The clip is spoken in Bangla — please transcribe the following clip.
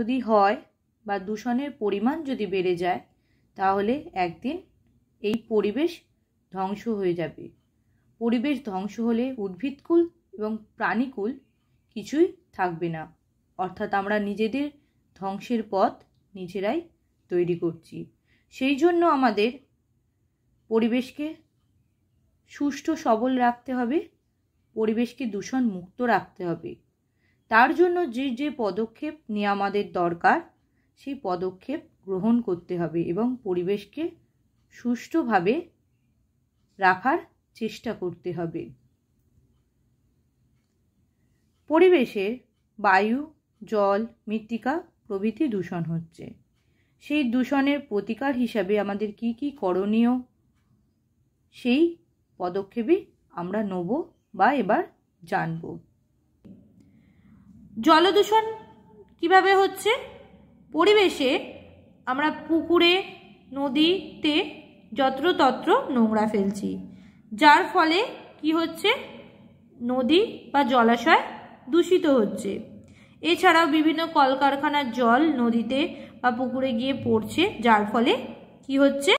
যদি হয় বা দূষণের পরিমাণ যদি বেড়ে যায় তাহলে একদিন এই পরিবেশ ধ্বংস হয়ে যাবে পরিবেশ ধ্বংস হলে উদ্ভিদকুল এবং প্রাণীকুল কিছুই থাকবে না অর্থাৎ আমরা নিজেদের ধ্বংসের পথ নিজেরাই তৈরি করছি সেই জন্য আমাদের পরিবেশকে সুষ্ঠু সবল রাখতে হবে পরিবেশকে দূষণ মুক্ত রাখতে হবে তার জন্য যে যে পদক্ষেপ নিয়ে আমাদের দরকার সেই পদক্ষেপ গ্রহণ করতে হবে এবং পরিবেশকে সুষ্ঠুভাবে রাখার চেষ্টা করতে হবে পরিবেশের বায়ু জল মৃত্তিকা প্রভৃতি দূষণ হচ্ছে সেই দূষণের প্রতিকার হিসাবে আমাদের কি কি করণীয় সেই পদক্ষেপই আমরা নেব বা এবার জানবো জলদূষণ কিভাবে হচ্ছে পরিবেশে আমরা পুকুরে নদীতে যত্রতত্র নোংরা ফেলছি যার ফলে কি হচ্ছে নদী বা জলাশয় দূষিত হচ্ছে এছাড়াও বিভিন্ন কলকারখানার জল নদীতে বা পুকুরে গিয়ে পড়ছে যার ফলে কি হচ্ছে